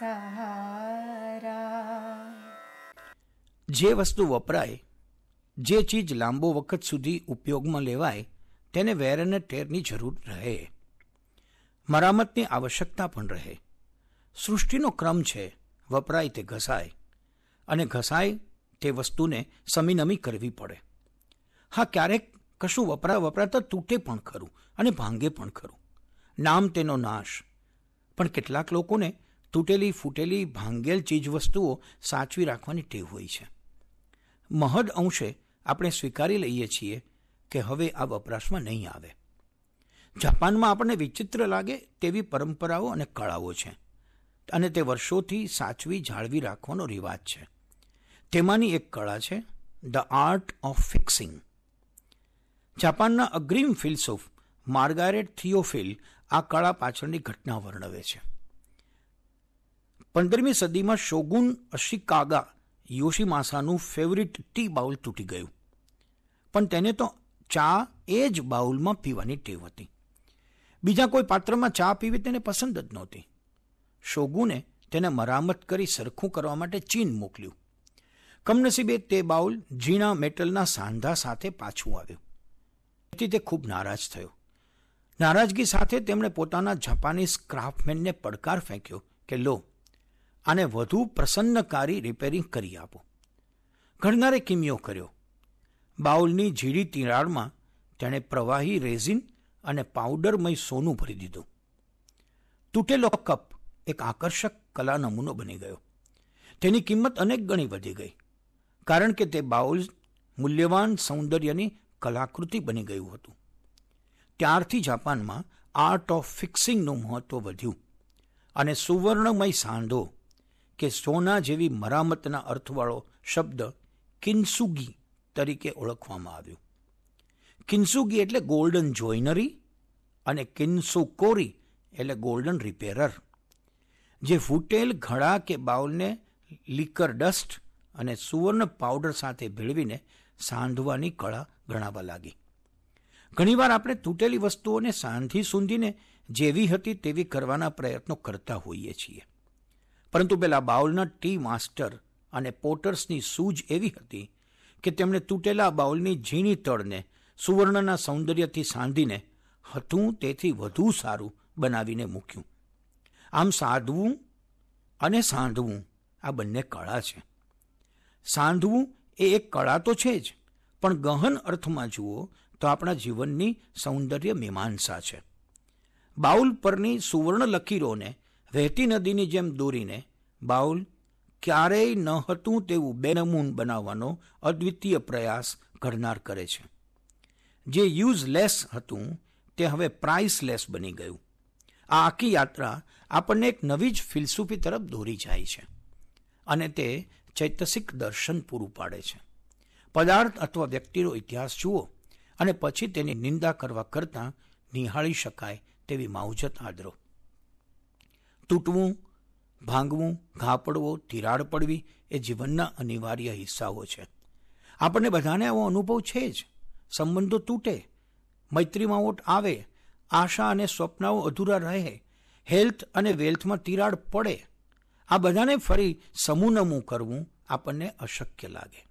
સહારા જે વસ્તુ વપરાય જે ચીજ લાંબો વખત સુધી ઉપયોગમાં લેવાય તેને વેર અને ટેરની જરૂર રહે મરામતની આવશ્યકતા પણ રહે સૃષ્ટિનો ક્રમ છે વપરાય તે ઘસાય અને ઘસાય તે વસ્તુને સમીનમી કરવી પડે હા ક્યારેક કશું વપરા વપરાતા તૂટે પણ ખરું અને ભાંગે પણ ખરું નામ તેનો નાશ પણ કેટલાક લોકોને તૂટેલી ફૂટેલી ભાંગેલ ચીજવસ્તુઓ સાચવી રાખવાની ટેવ હોય છે મહદ અંશે આપણે સ્વીકારી લઈએ છીએ કે હવે આ વપરાશમાં નહીં આવે જાપાનમાં આપણને વિચિત્ર લાગે તેવી પરંપરાઓ અને કળાઓ છે અને તે વર્ષોથી સાચવી જાળવી રાખવાનો રિવાજ છે તેમાંની એક કળા છે ધ આર્ટ ઓફ ફિક્સિંગ જાપાનના અગ્રીમ ફિલસૂફ માર્ગારેટ થિયોફિલ આ કળા પાછળની ઘટના વર્ણવે છે પંદરમી સદીમાં શોગુન અશિકાગા યોશિમાસાનું ફેવરિટ ટી બાઉલ તૂટી ગયું પણ તેને તો ચા એ જ બાઉલમાં પીવાની ટેવ હતી બીજા કોઈ પાત્રમાં ચા પીવી તેને પસંદ જ નહોતી શોગુને તેને મરામત કરી સરખું કરવા માટે ચીન મોકલ્યું કમનસીબે તે બાઉલ ઝીણા મેટલના સાંધા સાથે પાછું આવ્યું તેથી તે ખૂબ નારાજ થયો નારાજગી સાથે તેમણે પોતાના જાપાનીઝ ક્રાફ્ટમેનને પડકાર ફેંક્યો કે લો આને વધુ પ્રસન્નકારી રિપેરિંગ કરી આપો ઘણનારે કિમિયો કર્યો બાઉલની ઝીડી તિરાડમાં તેણે પ્રવાહી રેઝિન અને પાવડરમય સોનું ભરી દીધું તૂટેલો કપ એક આકર્ષક કલા નમૂનો બની ગયો તેની કિંમત અનેક ગણી વધી ગઈ કારણ કે તે બાઉલ મૂલ્યવાન સૌંદર્યની કલાકૃતિ બની ગયું હતું ત્યારથી જાપાનમાં આર્ટ ઓફ ફિક્સિંગનું મહત્ત્વ વધ્યું અને સુવર્ણમય સાંધો કે સોના જેવી મરામતના અર્થવાળો શબ્દ કિન્સુગી તરીકે ઓળખવામાં આવ્યો કિન્સુગી એટલે ગોલ્ડન જોઇનરી અને કિન્સુકોરી એટલે ગોલ્ડન રિપેરર જે ફૂટેલ ઘડા કે બાઉલને લીકર ડસ્ટ અને સુવર્ણ પાવડર સાથે ભેળવીને સાંધવાની કળા ગણાવા લાગી ઘણીવાર આપણે તૂટેલી વસ્તુઓને સાંધી સૂંધીને જેવી હતી તેવી કરવાના પ્રયત્નો કરતા હોઈએ છીએ પરંતુ પેલા બાઉલના ટી માસ્ટર અને પોટર્સની સૂઝ એવી હતી કે તેમણે તૂટેલા બાઉલની ઝીણી તળને સુવર્ણના સૌંદર્યથી સાંધીને હતું તેથી વધુ સારું બનાવીને મૂક્યું આમ સાધવું અને સાંધવું આ બંને કળા છે સાંધવું એ એક કળા તો છે જ પણ ગહન અર્થમાં જુઓ તો આપણા જીવનની સૌંદર્ય મીમાંસા છે બાઉલ પરની સુવર્ણ લકીરોને વહેતી નદીની જેમ દોરીને બાઉલ ક્યારેય ન હતું તેવું બેનમૂન બનાવવાનો અદ્વિતીય પ્રયાસ ઘડનાર કરે છે જે યુઝલેસ હતું તે હવે પ્રાઇસલેસ બની ગયું આ આખી યાત્રા આપણને એક નવી જ ફિલસૂફી તરફ દોરી જાય છે અને તે ચૈતસિક દર્શન પૂરું પાડે છે પદાર્થ અથવા વ્યક્તિનો ઇતિહાસ જુઓ અને પછી તેની નિંદા કરવા કરતાં નિહાળી શકાય તેવી માવજત આદરો તૂટવું ભાંગવું ઘા પડવો તિરાડ પડવી એ જીવનના અનિવાર્ય હિસ્સાઓ છે આપણને બધાને આવો અનુભવ છે જ સંબંધો તૂટે મૈત્રીમાં ઓટ આવે આશા અને સ્વપ્નાઓ અધૂરા રહે હેલ્થ અને વેલ્થમાં તિરાડ પડે આ બધાને ફરી સમૂનમું કરવું આપણને અશક્ય લાગે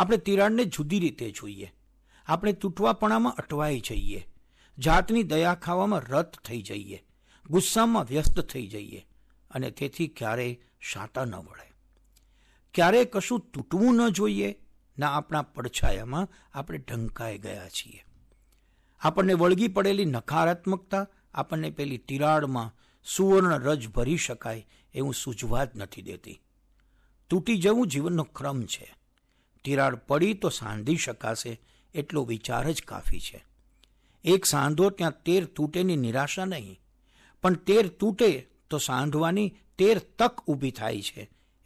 આપણે તિરાડને જુદી રીતે જોઈએ આપણે તૂટવાપણામાં અટવાઈ જઈએ જાતની દયા ખાવામાં રત થઈ જઈએ ગુસ્સામાં વ્યસ્ત થઈ જઈએ અને તેથી ક્યારેય શાતા ન વળે ક્યારેય કશું તૂટવું ન જોઈએ ના આપણા પડછાયામાં આપણે ઢંકાઈ ગયા છીએ આપણને વળગી પડેલી નકારાત્મકતા આપણને પેલી તિરાડમાં સુવર્ણ રજ ભરી શકાય એવું સૂઝવા જ નથી દેતી તૂટી જવું જીવનનો ક્રમ છે તિરાડ પડી તો સાંધી શકાશે એટલો વિચાર જ કાફી છે એક સાંધો ત્યાં તેર તૂટેની નિરાશા નહીં પણ તેર તૂટે તો સાંધવાની તેર તક ઊભી થાય છે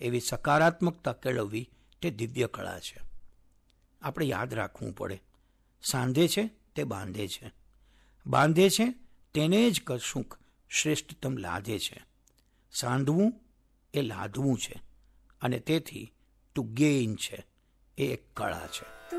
એવી સકારાત્મકતા કેળવવી તે દિવ્ય કળા છે આપણે યાદ રાખવું પડે સાંધે છે તે બાંધે છે બાંધે છે તેને જ કશુંક શ્રેષ્ઠતમ લાધે છે સાંધવું એ લાધવું છે અને તેથી તું ગેઇન છે એ એક કળા છે તું